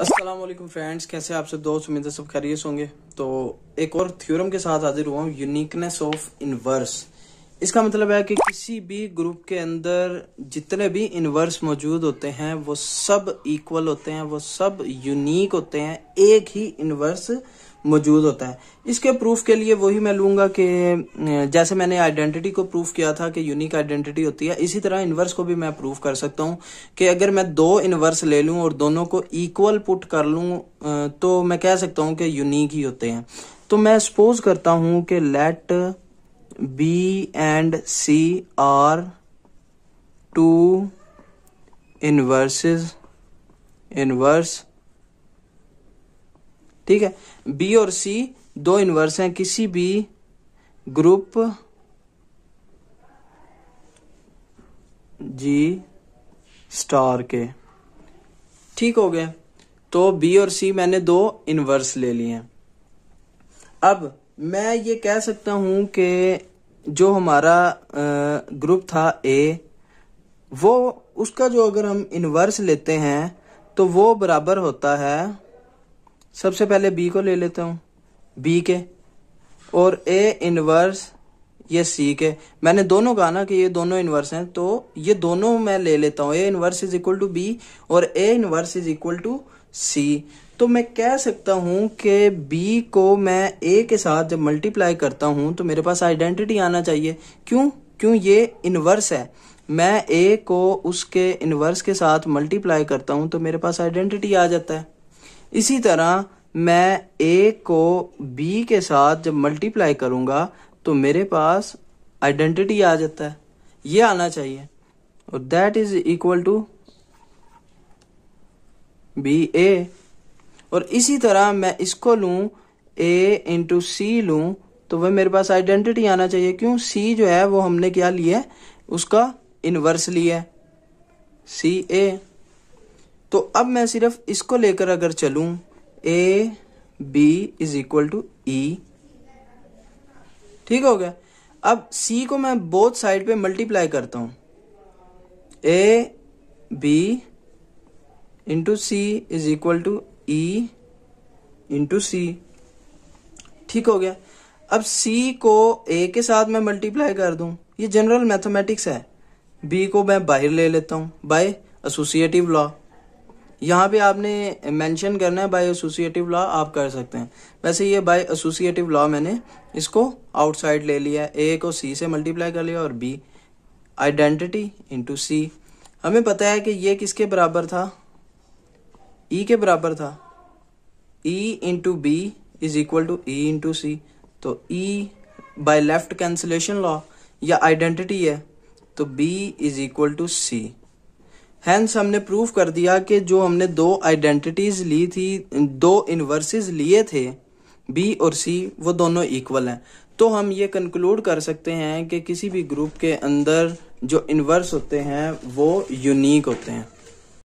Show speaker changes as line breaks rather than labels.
Aslam friends कैसे आप सब दोस्त उम्मीद है सब खैरियत होंगे तो एक और थ्योरम के साथ हाजिर हुआ हूँ यूनिकनेस ऑफ इनवर्स इसका मतलब है कि किसी भी ग्रुप के अंदर जितने भी इनवर्स मौजूद होते हैं वो सब इक्वल होते हैं वो सब यूनिक होते हैं एक ही इनवर्स मौजूद होता है इसके प्रूफ के लिए वही मैं लूंगा कि जैसे मैंने आइडेंटिटी को प्रूफ किया था कि यूनिक आइडेंटिटी होती है इसी तरह इनवर्स को भी मैं प्रूफ कर सकता हूं कि अगर मैं दो इनवर्स ले लूं और दोनों को इक्वल पुट कर लूँ तो मैं कह सकता हूं कि यूनिक ही होते हैं तो मैं सपोज करता हूं कि let B and C are two inverses inverse ठीक है बी और सी दो इन्वर्स हैं किसी भी ग्रुप जी स्टार के ठीक हो गए तो बी और सी मैंने दो इन्वर्स ले लिए हैं अब मैं ये कह सकता हूं कि जो हमारा ग्रुप था ए वो उसका जो अगर हम इन्वर्स लेते हैं तो वो बराबर होता है सबसे पहले बी को ले लेता हूँ बी के और ए इनवर्स ये सी के मैंने दोनों कहा ना कि ये दोनों इनवर्स हैं तो ये दोनों मैं ले लेता हूँ A inverse is equal to B और A inverse is equal to C तो मैं कह सकता हूँ कि बी को मैं ए के साथ जब मल्टीप्लाई करता हूँ तो मेरे पास आइडेंटिटी आना चाहिए क्यों क्यों ये इनवर्स है मैं ए को उसके इनवर्स के साथ मल्टीप्लाई करता हूँ तो मेरे पास आइडेंटिटी आ जाता है इसी तरह मैं ए को बी के साथ जब मल्टीप्लाई करूंगा तो मेरे पास आइडेंटिटी आ जाता है ये आना चाहिए और that is equal to B A और इसी तरह मैं इसको लू ए इंटू सी लू तो वह मेरे पास आइडेंटिटी आना चाहिए क्यों सी जो है वो हमने क्या लिया है उसका इनवर्स लिया है सी ए तो अब मैं सिर्फ इसको लेकर अगर चलूं A B is equal to E ठीक हो गया अब सी को मैं बोथ साइड पे मल्टीप्लाई करता हूं A B into C is equal to E into C ठीक हो गया अब सी को ए के साथ मैं मल्टीप्लाई कर दूं ये जनरल मैथमेटिक्स है बी को मैं बाहर ले लेता हूं बाय एसोसिएटिव लॉ यहाँ पे आपने मेंशन करना है बाय एसोसिएटिव लॉ आप कर सकते हैं वैसे ये बाय एसोसिएटिव लॉ मैंने इसको आउटसाइड ले लिया ए को सी से मल्टीप्लाई कर लिया और बी आइडेंटिटी इंटू सी हमें पता है कि ये किसके बराबर था ई e के बराबर था E into B is equal to E into C तो E by left cancellation law या आइडेंटिटी है तो B is equal to C hence हमने प्रूव कर दिया कि जो हमने दो आइडेंटिटीज ली थी दो इन्वर्सेस लिए थे बी और सी वो दोनों इक्वल हैं तो हम ये कंक्लूड कर सकते हैं कि किसी भी ग्रुप के अंदर जो इनवर्स होते हैं वो यूनिक होते हैं